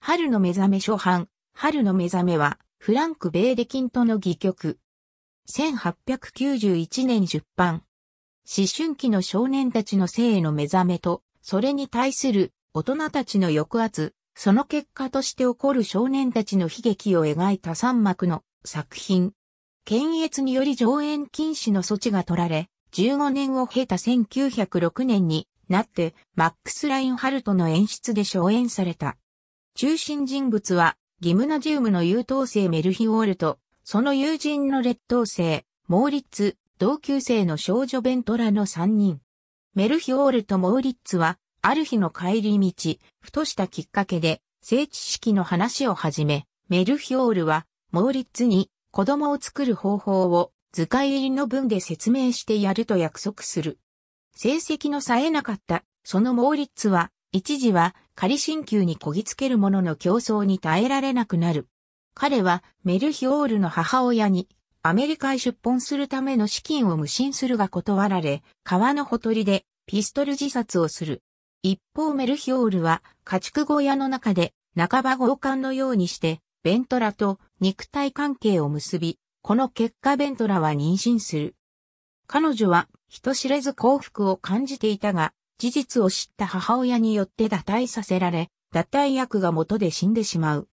春の目覚め初版、春の目覚めは、フランク・ベーデキントの戯曲。1891年出版。思春期の少年たちの性への目覚めと、それに対する大人たちの抑圧、その結果として起こる少年たちの悲劇を描いた三幕の作品。検閲により上演禁止の措置が取られ、15年を経た1906年になって、マックス・ラインハルトの演出で上演された。中心人物は、ギムナジウムの優等生メルヒオールと、その友人の劣等生、モーリッツ、同級生の少女ベントラの3人。メルヒオールとモーリッツは、ある日の帰り道、ふとしたきっかけで、性知識の話を始め、メルヒオールは、モーリッツに子供を作る方法を図解入りの文で説明してやると約束する。成績の冴えなかった、そのモーリッツは一時は仮進級にこぎつける者の競争に耐えられなくなる。彼はメルヒオールの母親にアメリカへ出奔するための資金を無心するが断られ、川のほとりでピストル自殺をする。一方メルヒオールは家畜小屋の中で半ば強姦のようにして、ベントラと肉体関係を結び、この結果ベントラは妊娠する。彼女は人知れず幸福を感じていたが、事実を知った母親によって堕胎させられ、脱退薬が元で死んでしまう。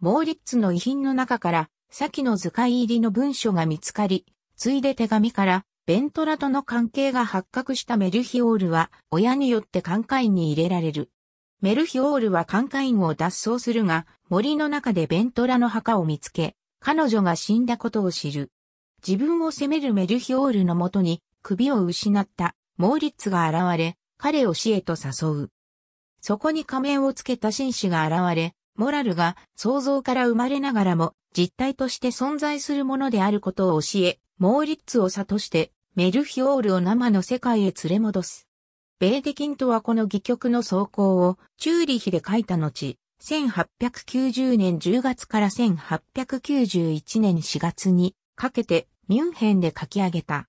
モーリッツの遺品の中から、先の図解入りの文書が見つかり、ついで手紙から、ベントラとの関係が発覚したメルヒオールは、親によって寛解に入れられる。メルヒオールは寛解を脱走するが、森の中でベントラの墓を見つけ、彼女が死んだことを知る。自分を責めるメルヒオールのもとに、首を失った、モーリッツが現れ、彼を死へと誘う。そこに仮面をつけた紳士が現れ、モラルが想像から生まれながらも実体として存在するものであることを教え、モーリッツを悟してメルフィオールを生の世界へ連れ戻す。ベーデキントはこの戯曲の草稿をチューリヒで書いた後、1890年10月から1891年4月にかけてミュンヘンで書き上げた。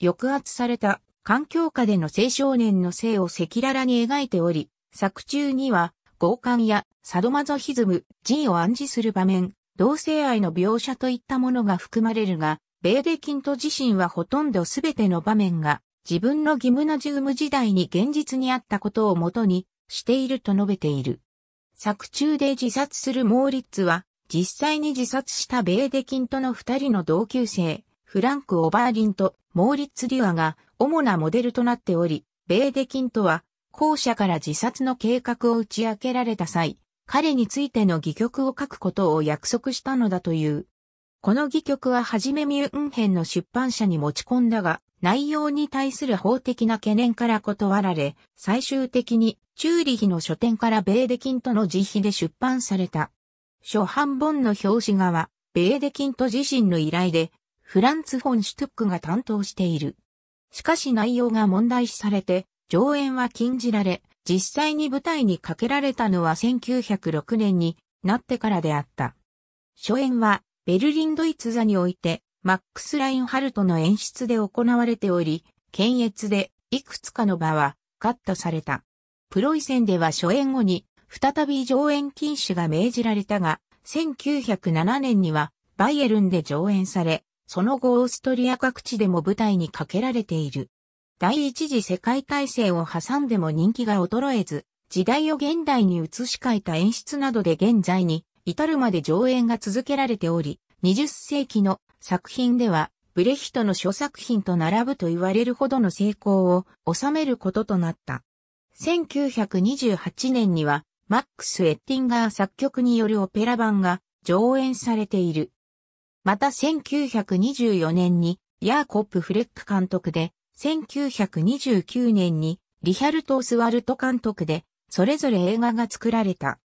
抑圧された環境下での青少年の性を赤裸々に描いており、作中には、強姦やサドマゾヒズム、人を暗示する場面、同性愛の描写といったものが含まれるが、ベーデキント自身はほとんど全ての場面が、自分のギムナジウム時代に現実にあったことをもとにしていると述べている。作中で自殺するモーリッツは、実際に自殺したベーデキントの二人の同級生、フランク・オバーリンとモーリッツ・デュアが主なモデルとなっており、ベーデキンとは、後者から自殺の計画を打ち明けられた際、彼についての戯曲を書くことを約束したのだという。この戯曲ははじめミュンヘンの出版社に持ち込んだが、内容に対する法的な懸念から断られ、最終的にチューリヒの書店からベーデキンとの自費で出版された。初版本の表紙画は、ベーデキンと自身の依頼でフランツ・フォン・シュトックが担当している。しかし内容が問題視されて、上演は禁じられ、実際に舞台にかけられたのは1906年になってからであった。初演は、ベルリンドイツ座において、マックス・ラインハルトの演出で行われており、検閲で、いくつかの場は、カットされた。プロイセンでは初演後に、再び上演禁止が命じられたが、1907年には、バイエルンで上演され、その後オーストリア各地でも舞台にかけられている。第一次世界大戦を挟んでも人気が衰えず、時代を現代に移し替えた演出などで現在に至るまで上演が続けられており、20世紀の作品ではブレヒトの諸作品と並ぶと言われるほどの成功を収めることとなった。1928年にはマックス・エッティンガー作曲によるオペラ版が上演されている。また1924年にヤーコップ・フレック監督で、1929年にリヒャルト・スワルト監督で、それぞれ映画が作られた。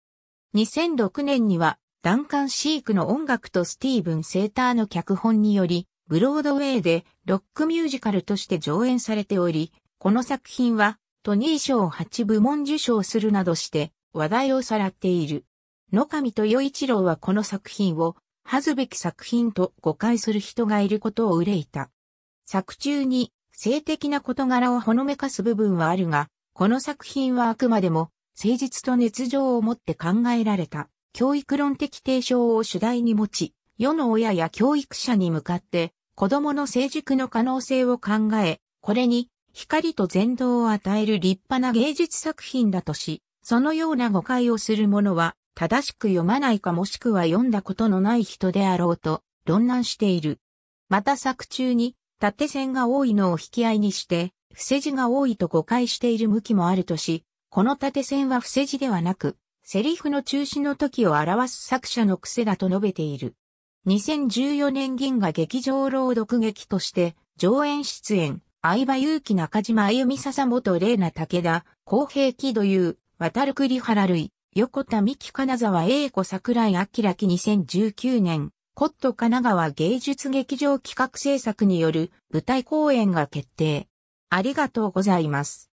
2006年には、ダンカン・シークの音楽とスティーブン・セーターの脚本により、ブロードウェイでロックミュージカルとして上演されており、この作品はトニー賞8部門受賞するなどして話題をさらっている。野上豊一郎はこの作品を恥ずべき作品と誤解する人がいることを憂いた。作中に性的な事柄をほのめかす部分はあるが、この作品はあくまでも誠実と熱情を持って考えられた教育論的提唱を主題に持ち、世の親や教育者に向かって子供の成熟の可能性を考え、これに光と前動を与える立派な芸術作品だとし、そのような誤解をする者は正しく読まないかもしくは読んだことのない人であろうと論難している。また作中に縦線が多いのを引き合いにして、伏せ字が多いと誤解している向きもあるとし、この縦線は伏せ字ではなく、セリフの中止の時を表す作者の癖だと述べている。2014年銀河劇場朗読劇として、上演出演、相葉祐希中島あゆみ笹本玲奈武田、公平木土優、渡る栗原類、横田美希金沢栄子桜井明2019年、コット神奈川芸術劇場企画制作による舞台公演が決定。ありがとうございます。